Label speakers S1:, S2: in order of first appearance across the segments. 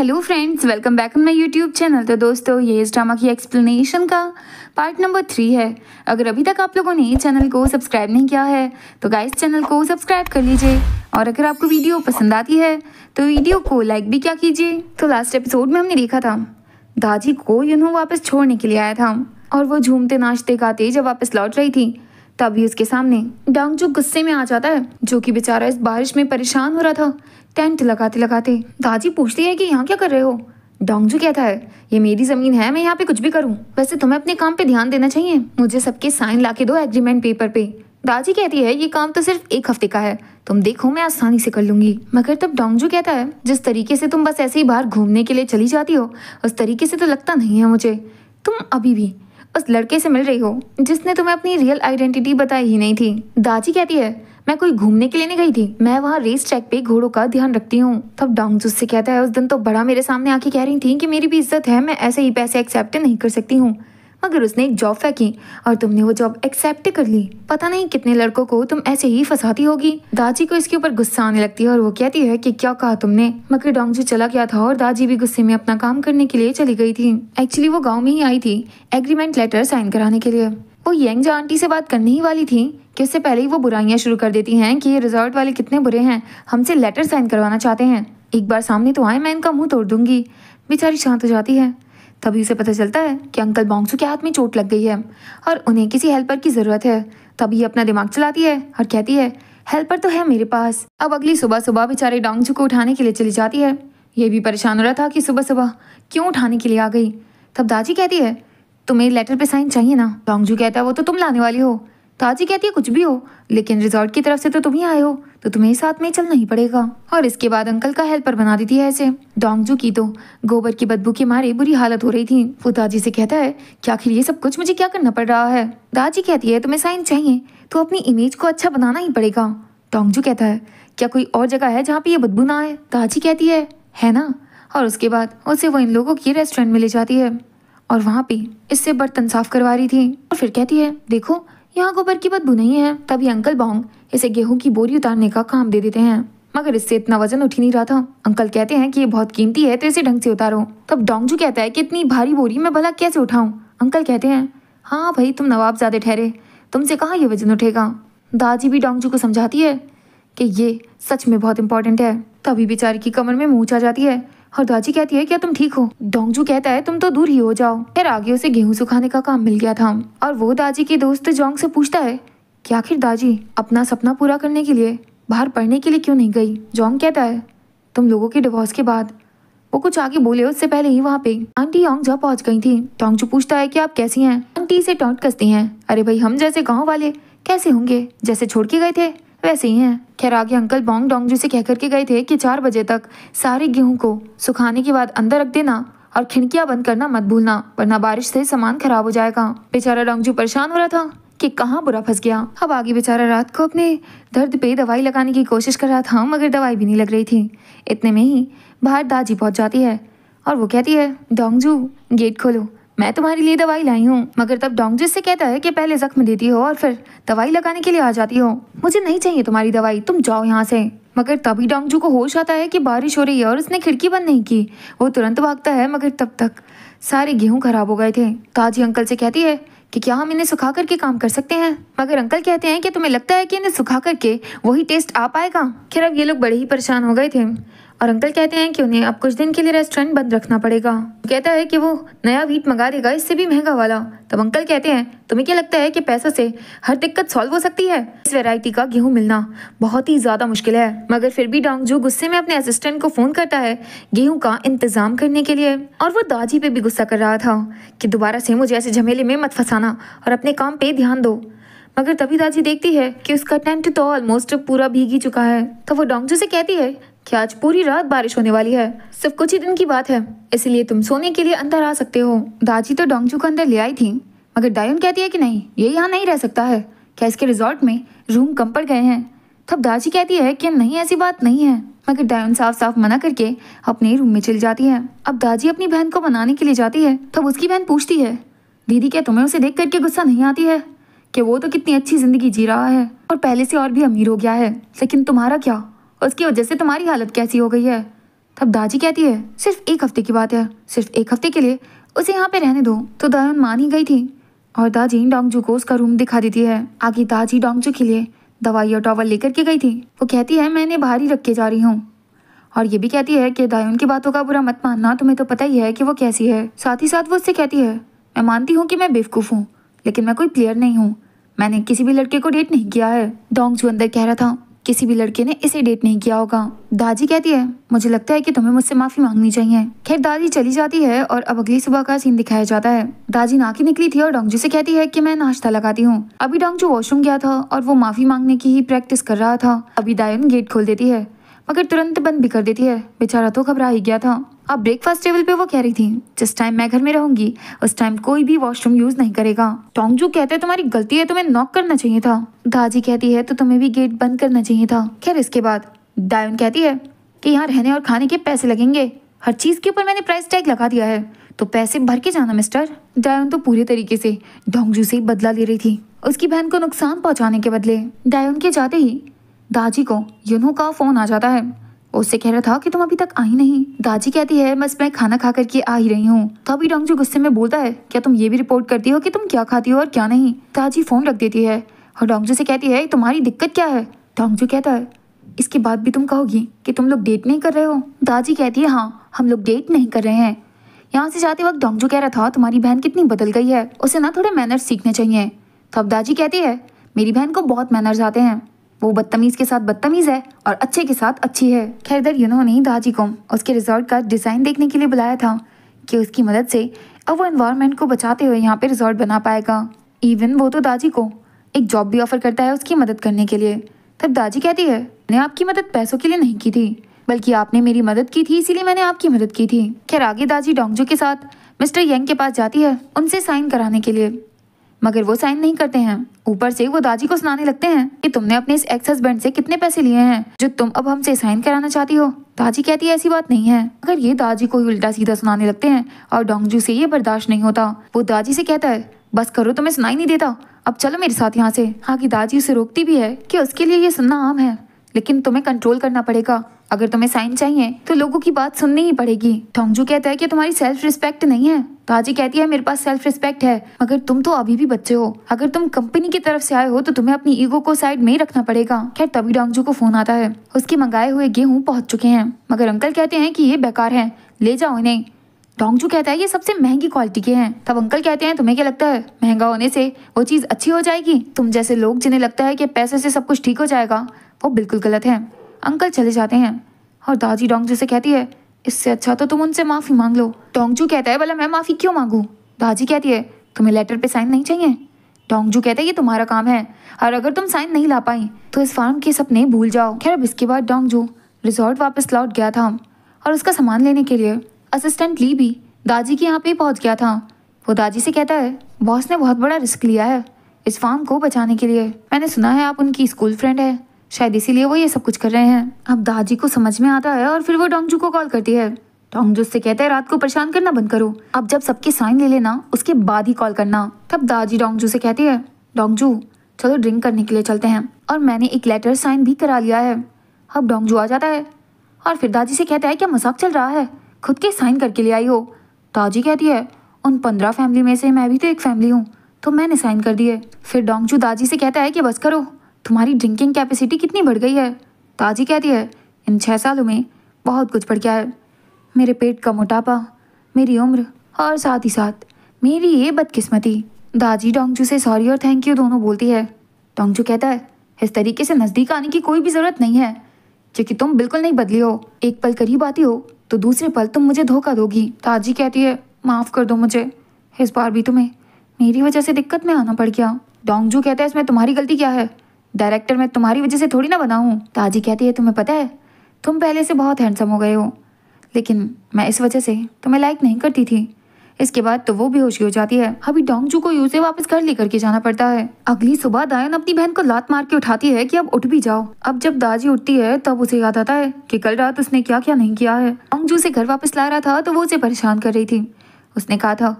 S1: hello friends welcome back on my YouTube channel तो दोस्तों ये इस ड्रामा की एक्सप्लेनेशन का पार्ट नंबर थ्री है अगर अभी तक आप लोगों ने चैनल को सब्सक्राइब नहीं किया है तो गाइस चैनल को सब्सक्राइब कर लीजिए और अगर आपको वीडियो पसंद आती है तो वीडियो को लाइक भी क्या कीजिए तो लास्ट एपिसोड में हमने देखा था दादी को यूनो वापस छोड़ने के लिए आया था और वो झूमते नाचते गाते जब वापस लौट रही थी तभी उसके सामने डांगजू गुस्से में आ जाता है जो कि बेचारा इस बारिश में परेशान हो रहा था टेंट लगाते लगाते दादी पूछती है कि यहाँ क्या कर रहे हो डोंगजू कहता है ये मेरी ज़मीन है मैं यहाँ पे कुछ भी करूँ वैसे तुम्हें अपने काम पे ध्यान देना चाहिए मुझे सबके साइन ला के दो एग्रीमेंट पेपर पे दाजी कहती है ये काम तो सिर्फ एक हफ्ते का है तुम देखो मैं आसानी से कर लूंगी मगर तब डोंगजू कहता है जिस तरीके से तुम बस ऐसे ही बाहर घूमने के लिए चली जाती हो उस तरीके से तो लगता नहीं है मुझे तुम अभी भी उस लड़के से मिल रही हो जिसने तुम्हें अपनी रियल आइडेंटिटी बताई ही नहीं थी दाजी कहती है मैं कोई घूमने के लिए नहीं गई थी मैं वहाँ रेस ट्रैक पे घोड़ों का ध्यान रखती हूँ तब डांग से कहता है उस दिन तो बड़ा मेरे सामने आके कह रही थी कि मेरी भी इज्जत है मैं ऐसे ही पैसे एक्सेप्ट नहीं कर सकती हूँ मगर उसने एक जॉब फेंकी और तुमने वो जॉब एक्सेप्ट कर ली पता नहीं कितने लड़कों को तुम ऐसे ही फंसाती होगी दाजी को इसके ऊपर गुस्सा आने लगती है और वो कहती है कि क्या कहा तुमने मगर डोंगजू चला गया था और दाजी भी गुस्से में अपना काम करने के लिए चली गई थी एक्चुअली वो गाँव में ही आई थी एग्रीमेंट लेटर साइन कराने के लिए वो जो आंटी से बात करने ही वाली थी कि उससे पहले ही वो बुराइयाँ शुरू कर देती हैं कि ये रिजॉर्ट वाले कितने बुरे हैं हमसे लेटर साइन करवाना चाहते हैं एक बार सामने तो आए मैं इनका मुंह तोड़ दूंगी बेचारी शांत हो जाती है तभी उसे पता चलता है कि अंकल बॉन्सू के हाथ में चोट लग गई है और उन्हें किसी हेल्पर की ज़रूरत है तभी अपना दिमाग चलाती है और कहती है हेल्पर तो है मेरे पास अब अगली सुबह सुबह बेचारे डोंगजू को उठाने के लिए चली जाती है ये भी परेशान हो रहा था कि सुबह सुबह क्यों उठाने के लिए आ गई तब दाजी कहती है तुम्हें लेटर पे साइन चाहिए ना डोंगजू कहता है वो तो तुम लाने वाली हो ताजी कहती है कुछ भी हो लेकिन रिजॉर्ट की तरफ से तो तुम ही आए हो तो तुम्हें साथ में चलना ही पड़ेगा और इसके बाद अंकल का हेल्पर बना देती है ऐसे डोंगजू की तो गोबर की बदबू के मारे बुरी हालत हो रही थी वो दाजी से कहता है कि आखिर ये सब कुछ मुझे क्या करना पड़ रहा है दाजी कहती है तुम्हें साइन चाहिए तो अपनी इमेज को अच्छा बनाना ही पड़ेगा डोंगजू कहता है क्या कोई और जगह है जहाँ पे ये बदबू ना आए दाजी कहती है है ना और उसके बाद उसे वो इन लोगों की रेस्टोरेंट में ले जाती है और वहाँ पे इससे बर्तन साफ करवा रही थी और फिर कहती है देखो यहाँ गोबर की बदबू नहीं है तभी अंकल बोंग इसे गेहूं की बोरी उतारने का काम दे देते हैं मगर इससे इतना वजन उठ ही नहीं रहा था अंकल कहते हैं कि ये बहुत कीमती है तो इसे ढंग से उतारो तब डोंगजू कहता है कि इतनी भारी बोरी मैं भला कैसे उठाऊं अंकल कहते हैं हाँ भाई तुम नवाब ज्यादा ठहरे तुमसे कहाँ ये वजन उठेगा दादी भी डोंगजू को समझाती है कि ये सच में बहुत इंपॉर्टेंट है तभी बेचारी की कमर में मूछ आ जाती है दाजी कहती है क्या तुम ठीक हो डोंगजू कहता है तुम तो दूर ही हो जाओ फिर आगे उसे गेहूं सुखाने का काम मिल गया था और वो दाजी के दोस्त जोंग से पूछता है क्या आखिर दाजी अपना सपना पूरा करने के लिए बाहर पढ़ने के लिए क्यों नहीं गई जोंग कहता है तुम लोगों के डिवोर्स के बाद वो कुछ आगे बोले उससे पहले ही वहाँ पे आंटी योंग जा पहुँच गई थी टोंगजू पूछता है कि आप कैसी हैं आंटी से टॉट कसती हैं अरे भाई हम जैसे गाँव वाले कैसे होंगे जैसे छोड़ के गए थे वैसे ही हैं खैर आगे अंकल बोंग डोंग जी से कह करके गए थे कि चार बजे तक सारे गेहूं को सुखाने के बाद अंदर रख देना और खिड़कियां बंद करना मत भूलना वरना बारिश से सामान खराब हो जाएगा बेचारा डोंगजू परेशान हो रहा था कि कहाँ बुरा फंस गया अब आगे बेचारा रात को अपने दर्द पे दवाई लगाने की कोशिश कर रहा था मगर दवाई भी नहीं लग रही थी इतने में ही बाहर दाजी पहुंच जाती है और वो कहती है डोंगजू गेट खोलो मैं तुम्हारे लिए दवाई लाई हूँ मगर तब डोंगजे से कहता है कि पहले जख्म देती हो और फिर दवाई लगाने के लिए आ जाती हो मुझे नहीं चाहिए तुम्हारी दवाई तुम जाओ यहाँ से मगर तभी डोंगजू को होश आता है कि बारिश हो रही है और उसने खिड़की बंद नहीं की वो तुरंत भागता है मगर तब तक सारे गेहूँ खराब हो गए थे ताजी अंकल से कहती है कि क्या हम इन्हें सुखा करके काम कर सकते हैं मगर अंकल कहते हैं कि तुम्हें लगता है कि इन्हें सुखा करके वही टेस्ट आ पाएगा खैर अब ये लोग बड़े ही परेशान हो गए थे और अंकल कहते हैं कि उन्हें अब कुछ दिन के लिए रेस्टोरेंट बंद रखना पड़ेगा कहता है कि वो नया वीट मंगा देगा इससे भी महंगा वाला तब अंकल कहते हैं तुम्हें क्या लगता है कि पैसों से हर दिक्कत सॉल्व हो सकती है इस वैरायटी का गेहूं मिलना बहुत ही ज्यादा मुश्किल है मगर फिर भी जो गुस्से में अपने असिस्टेंट को फोन करता है गेहूं का इंतजाम करने के लिए और वो दाजी पे भी गुस्सा कर रहा था कि दोबारा से मुझे ऐसे झमेले में मत फंसाना और अपने काम पे ध्यान दो मगर तभी दाजी देखती है कि उसका टेंट तो ऑलमोस्ट पूरा भीग ही चुका है तो वो डोंगजू से कहती है कि आज पूरी रात बारिश होने वाली है सिर्फ कुछ ही दिन की बात है इसलिए तुम सोने के लिए अंदर आ सकते हो दाजी तो डोंगजू को अंदर ले आई थी मगर डायन कहती है कि नहीं ये यहाँ नहीं रह सकता है क्या इसके रिजॉर्ट में रूम कम पड़ गए हैं तब दाजी कहती है कि नहीं ऐसी बात नहीं है मगर डायन साफ साफ मना करके अपने रूम में चली जाती है अब दाजी अपनी बहन को मनाने के लिए जाती है तब उसकी बहन पूछती है दीदी क्या तुम्हें उसे देख करके गुस्सा नहीं आती है कि वो तो कितनी अच्छी जिंदगी जी रहा है और पहले से और भी अमीर हो गया है लेकिन तुम्हारा क्या उसकी वजह से तुम्हारी हालत कैसी हो गई है तब दाजी कहती है सिर्फ एक हफ्ते की बात है सिर्फ एक हफ्ते के लिए उसे यहाँ पे रहने दो तो दायन मान ही गई थी और दाजी डोंगजू को उसका रूम दिखा देती है आगे दाजी डोंगजू के लिए दवाई और टॉवल लेकर के गई थी वो कहती है मैं इन्हें बाहर ही रख के जा रही हूँ और ये भी कहती है कि दायन की बातों का बुरा मत मानना तुम्हें तो पता ही है कि वो कैसी है साथ ही साथ वो उससे कहती है मैं मानती हूँ कि मैं बेवकूफ़ हूँ लेकिन मैं कोई प्लेयर नहीं हूँ मैंने किसी भी लड़के को डेट नहीं किया है डोंगजू अंदर कह रहा था किसी भी लड़के ने इसे डेट नहीं किया होगा दादी कहती है मुझे लगता है कि तुम्हें मुझसे माफी मांगनी चाहिए खैर दादी चली जाती है और अब अगली सुबह का सीन दिखाया जाता है दादी की निकली थी और डोंगजू से कहती है कि मैं नाश्ता लगाती हूँ अभी डोंगजू वॉशरूम गया था और वो माफी मांगने की ही प्रैक्टिस कर रहा था अभी दायन गेट खोल देती है मगर तुरंत बंद भी कर देती है बेचारा तो घबरा ही गया था अब ब्रेकफास्ट टेबल पे वो कह रही थी जिस टाइम मैं घर में रहूंगी उस टाइम कोई भी वॉशरूम यूज नहीं करेगा टोंगजू कहते हैं तुम्हारी गलती है तुम्हें नॉक करना चाहिए था दाजी कहती है तो तुम्हें भी गेट बंद करना चाहिए था खैर इसके बाद डायन कहती है कि यहाँ रहने और खाने के पैसे लगेंगे हर चीज के ऊपर मैंने प्राइस टैग लगा दिया है तो पैसे भर के जाना मिस्टर डायन तो पूरे तरीके से डोंगजू से बदला ले रही थी उसकी बहन को नुकसान पहुंचाने के बदले डायन के जाते ही दाजी को यूनो का फोन आ जाता है उससे कह रहा था कि तुम अभी तक आई नहीं दाजी कहती है बस मैं खाना खा करके आ ही रही हूँ तभी डोंगजू गुस्से में बोलता है क्या तुम ये भी रिपोर्ट करती हो कि तुम क्या खाती हो और क्या नहीं दाजी फोन रख देती है और डोंगजू से कहती है तुम्हारी दिक्कत क्या है डोंगजू कहता है इसके बाद भी तुम कहोगी कि तुम लोग डेट नहीं कर रहे हो दाजी कहती है हाँ हम लोग डेट नहीं कर रहे हैं यहाँ से जाते वक्त डोंगजू कह रहा था तुम्हारी बहन कितनी बदल गई है उसे ना थोड़े मैनर्स सीखने चाहिए तब दाजी कहती है मेरी बहन को बहुत मैनर्स आते हैं वो बदतमीज़ के साथ बदतमीज़ है और अच्छे के साथ अच्छी है खैर इधर इन्होंने दाजी को उसके रिजॉर्ट का डिज़ाइन देखने के लिए बुलाया था कि उसकी मदद से अब वो इन्वायरमेंट को बचाते हुए यहाँ पे रिजॉर्ट बना पाएगा इवन वो तो दाजी को एक जॉब भी ऑफर करता है उसकी मदद करने के लिए तब दाजी कहती है मैंने आपकी मदद पैसों के लिए नहीं की थी बल्कि आपने मेरी मदद की थी इसीलिए मैंने आपकी मदद की थी खैर आगे दाजी डोंगजो के साथ मिस्टर यंग के पास जाती है उनसे साइन कराने के लिए मगर वो साइन नहीं करते हैं ऊपर से वो दादी को सुनाने लगते हैं कि तुमने अपने इस एक्स हस्बैंड से कितने पैसे लिए हैं जो तुम अब हमसे साइन कराना चाहती हो दादी कहती है ऐसी बात नहीं है अगर ये दादी को ही उल्टा सीधा सुनाने लगते हैं और डोंगजू से ये बर्दाश्त नहीं होता वो दादी से कहता है बस करो तुम्हें तो सुनाई नहीं देता अब चलो मेरे साथ यहाँ से हाँ की दादी उसे रोकती भी है की उसके लिए ये सुनना आम है लेकिन तुम्हें कंट्रोल करना पड़ेगा अगर तुम्हें साइन चाहिए तो लोगों की बात सुननी ही पड़ेगी टोंगजू कहता है कि तुम्हारी सेल्फ रिस्पेक्ट नहीं है तो कहती है मेरे पास सेल्फ रिस्पेक्ट है मगर तुम तो अभी भी बच्चे हो अगर तुम कंपनी की तरफ से आए हो तो तुम्हें अपनी ईगो को साइड में ही रखना पड़ेगा खैर तभी डोंगजू को फोन आता है उसके मंगाए हुए गेहूं पहुंच चुके हैं मगर अंकल कहते हैं की ये बेकार है ले जाओ इन्हें डोंगजू कहता है ये सबसे महंगी क्वालिटी के हैं तब अंकल कहते हैं तुम्हें क्या लगता है महंगा होने से वो चीज़ अच्छी हो जाएगी तुम जैसे लोग जिन्हें लगता है कि पैसे से सब कुछ ठीक हो जाएगा वो बिल्कुल गलत है अंकल चले जाते हैं और दादी डोंगजू से कहती है इससे अच्छा तो तुम उनसे माफ़ी मांग लो डोंगजू कहता है भला मैं माफ़ी क्यों मांगूँ दादी कहती है तुम्हें लेटर पे साइन नहीं चाहिए डोंगजू कहता है ये तुम्हारा काम है और अगर तुम साइन नहीं ला पाई तो इस फार्म के सपने भूल जाओ खैर अब इसके बाद डोंगजू रिजॉर्ट वापस लौट गया था और उसका सामान लेने के लिए असिस्टेंट ली भी दादी के यहाँ पे पहुँच गया था वो दादी से कहता है बॉस ने बहुत बड़ा रिस्क लिया है इस फार्म को बचाने के लिए मैंने सुना है आप उनकी स्कूल फ्रेंड है शायद इसीलिए वो ये सब कुछ कर रहे हैं अब दादी को समझ में आता है और फिर वो डोंगजू को कॉल करती है डोंगजू उससे कहता है रात को परेशान करना बंद करो अब जब सबकी साइन ले लेना उसके बाद ही कॉल करना तब दादी डोंगजू से कहती है डोंगजू चलो ड्रिंक करने के लिए चलते हैं और मैंने एक लेटर साइन भी करा लिया है अब डोंगजू आ जाता है और फिर दादी से कहता है क्या मजाक चल रहा है खुद के साइन करके ले आई हो दादी कहती है उन पंद्रह फैमिली में से मैं भी तो एक फैमिली हूँ तो मैंने साइन कर दिए फिर डोंगजू दादी से कहता है कि बस करो तुम्हारी ड्रिंकिंग कैपेसिटी कितनी बढ़ गई है ताजी कहती है इन छः सालों में बहुत कुछ बढ़ गया है मेरे पेट का मोटापा मेरी उम्र और साथ ही साथ मेरी ये बदकिस्मती दाजी डोंगजू से सॉरी और थैंक यू दोनों बोलती है डोंगजू कहता है इस तरीके से नज़दीक आने की कोई भी ज़रूरत नहीं है क्योंकि तुम बिल्कुल नहीं बदली हो एक पल करीब आती हो तो दूसरे पल तुम मुझे धोखा दोगी ताजी कहती है माफ़ कर दो मुझे इस बार भी तुम्हें मेरी वजह से दिक्कत में आना पड़ गया डोंगजू कहता है इसमें तुम्हारी गलती क्या है डायरेक्टर मैं तुम्हारी वजह से थोड़ी ना बनाऊँ ताजी कहती है तुम्हें पता है तुम पहले से बहुत हैंडसम हो गए हो लेकिन मैं इस वजह से तुम्हें लाइक नहीं करती थी इसके बाद तो वो भी होशी हो जाती है अभी डोंगजू को यूसे वापस घर लेकर के जाना पड़ता है अगली सुबह दायन अपनी बहन को लात मार के उठाती है कि अब उठ भी जाओ अब जब दाजी उठती है तब उसे याद आता है कि कल रात उसने क्या क्या नहीं किया है डोंगजू से घर वापस ला रहा था तो वो उसे परेशान कर रही थी उसने कहा था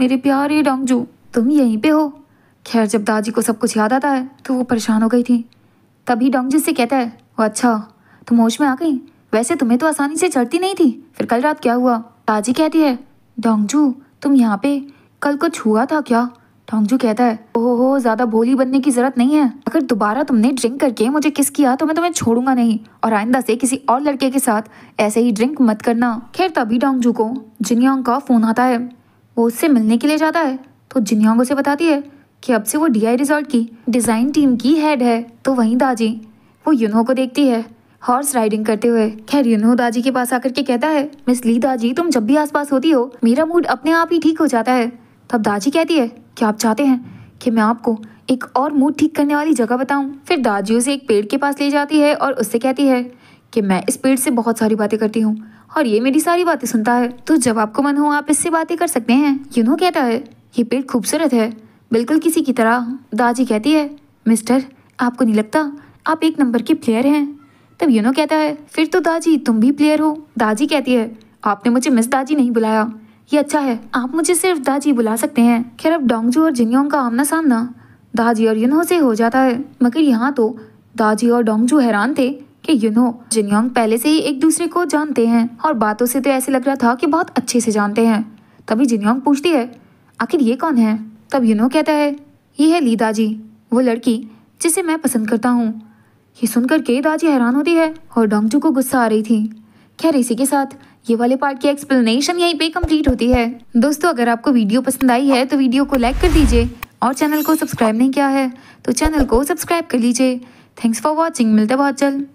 S1: मेरे प्यारे डोंगजू तुम यहीं पे हो खैर जब दादी को सब कुछ याद आता है तो वो परेशान हो गई थी तभी डोंग जिससे कहता है वो अच्छा तुम होश में आ गई वैसे तुम्हें तो आसानी से चढ़ती नहीं थी फिर कल रात क्या हुआ दाजी कहती है डोंगजू तुम यहाँ पे कल कुछ हुआ था क्या डोंगजू कहता है ओहो हो ज्यादा भोली बनने की जरूरत नहीं है अगर दोबारा तुमने ड्रिंक करके मुझे किस किया तो मैं तुम्हें छोड़ूंगा नहीं और आइंदा से किसी और लड़के के साथ ऐसे ही ड्रिंक मत करना खैर तभी डोंगजू को जिनयोंग का फोन आता है वो उससे मिलने के लिए जाता है तो जिनयोंग उसे बताती है कि अब से वो डी रिजॉर्ट की डिज़ाइन टीम की हेड है तो वहीं दाजी वो यूनो को देखती है हॉर्स राइडिंग करते हुए खैर यूनो दाजी के पास आकर के कहता है मिस ली दाजी तुम जब भी आसपास होती हो मेरा मूड अपने आप ही ठीक हो जाता है तब दाजी कहती है कि आप चाहते हैं कि मैं आपको एक और मूड ठीक करने वाली जगह बताऊं फिर दाजी उसे एक पेड़ के पास ले जाती है और उससे कहती है कि मैं इस पेड़ से बहुत सारी बातें करती हूँ और ये मेरी सारी बातें सुनता है तो जब आपको मन हो आप इससे बातें कर सकते हैं यूनो कहता है ये पेड़ खूबसूरत है बिल्कुल किसी की तरह दाजी कहती है मिस्टर आपको नहीं लगता आप एक नंबर के प्लेयर हैं तब यूनो कहता है फिर तो दाजी तुम भी प्लेयर हो दाजी कहती है आपने मुझे मिस दाजी नहीं बुलाया ये अच्छा है आप मुझे सिर्फ दाजी बुला सकते हैं खैर अब डोंगजू और जिनयोंग का आमना सामना दाजी और यूनो से हो जाता है मगर यहाँ तो दाजी और डोंगजू हैरान थे कि यूनो जिनयोंग पहले से ही एक दूसरे को जानते हैं और बातों से तो ऐसे लग रहा था कि बहुत अच्छे से जानते हैं तभी जिनयोंग पूछती है आखिर ये कौन है तब यूनो कहता है ये है ली दाजी वो लड़की जिसे मैं पसंद करता हूँ ये सुनकर के दाजी हैरान होती है और डोंगजू को गुस्सा आ रही थी खैर इसी के साथ ये वाले पार्ट की एक्सप्लेनेशन यहीं पे कंप्लीट होती है दोस्तों अगर आपको वीडियो पसंद आई है तो वीडियो को लाइक कर दीजिए और चैनल को सब्सक्राइब नहीं किया है तो चैनल को सब्सक्राइब कर लीजिए थैंक्स फॉर वॉचिंग मिलते बहुत जल्द